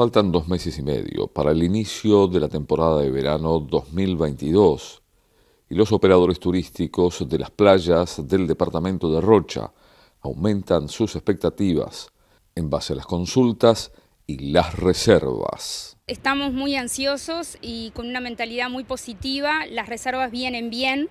Faltan dos meses y medio para el inicio de la temporada de verano 2022 y los operadores turísticos de las playas del departamento de Rocha aumentan sus expectativas en base a las consultas y las reservas estamos muy ansiosos y con una mentalidad muy positiva, las reservas vienen bien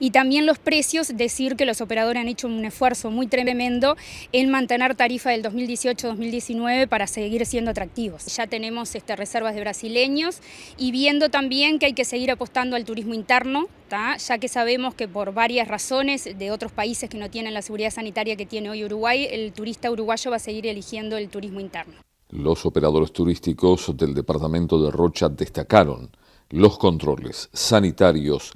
y también los precios, decir que los operadores han hecho un esfuerzo muy tremendo en mantener tarifa del 2018-2019 para seguir siendo atractivos. Ya tenemos este, reservas de brasileños y viendo también que hay que seguir apostando al turismo interno, ya que sabemos que por varias razones de otros países que no tienen la seguridad sanitaria que tiene hoy Uruguay, el turista uruguayo va a seguir eligiendo el turismo interno. Los operadores turísticos del departamento de Rocha destacaron los controles sanitarios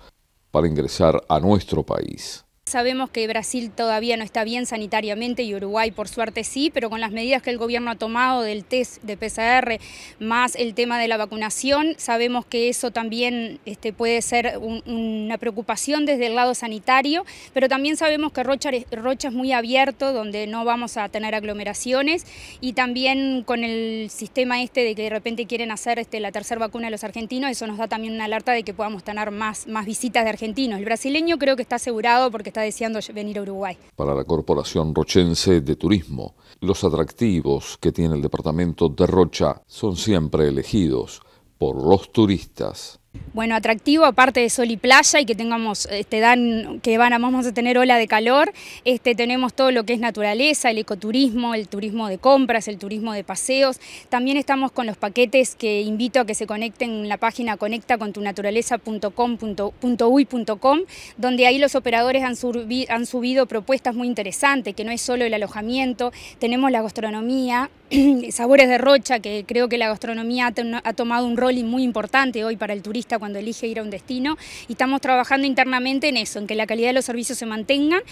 para ingresar a nuestro país. Sabemos que Brasil todavía no está bien sanitariamente y Uruguay por suerte sí, pero con las medidas que el gobierno ha tomado del test de PCR más el tema de la vacunación, sabemos que eso también este, puede ser una preocupación desde el lado sanitario, pero también sabemos que Rocha, es muy abierto, donde no vamos a tener aglomeraciones y también con el sistema este de que de repente quieren hacer este, la tercera vacuna de los argentinos, eso nos da también una alerta de que podamos tener más, más visitas de argentinos. El brasileño creo que está asegurado porque está deseando venir a Uruguay. Para la Corporación Rochense de Turismo, los atractivos que tiene el departamento de Rocha son siempre elegidos por los turistas. Bueno, atractivo, aparte de sol y playa y que tengamos, este, dan, que van, vamos a tener ola de calor, este, tenemos todo lo que es naturaleza, el ecoturismo, el turismo de compras, el turismo de paseos. También estamos con los paquetes que invito a que se conecten en la página conectacontunaturaleza.com.uy.com, donde ahí los operadores han, subido propuestas muy interesantes, que no es solo el alojamiento, tenemos la gastronomía, sabores de rocha, que creo que la gastronomía ha tomado un rol muy importante hoy para el turismo cuando elige ir a un destino y estamos trabajando internamente en eso, en que la calidad de los servicios se mantenga.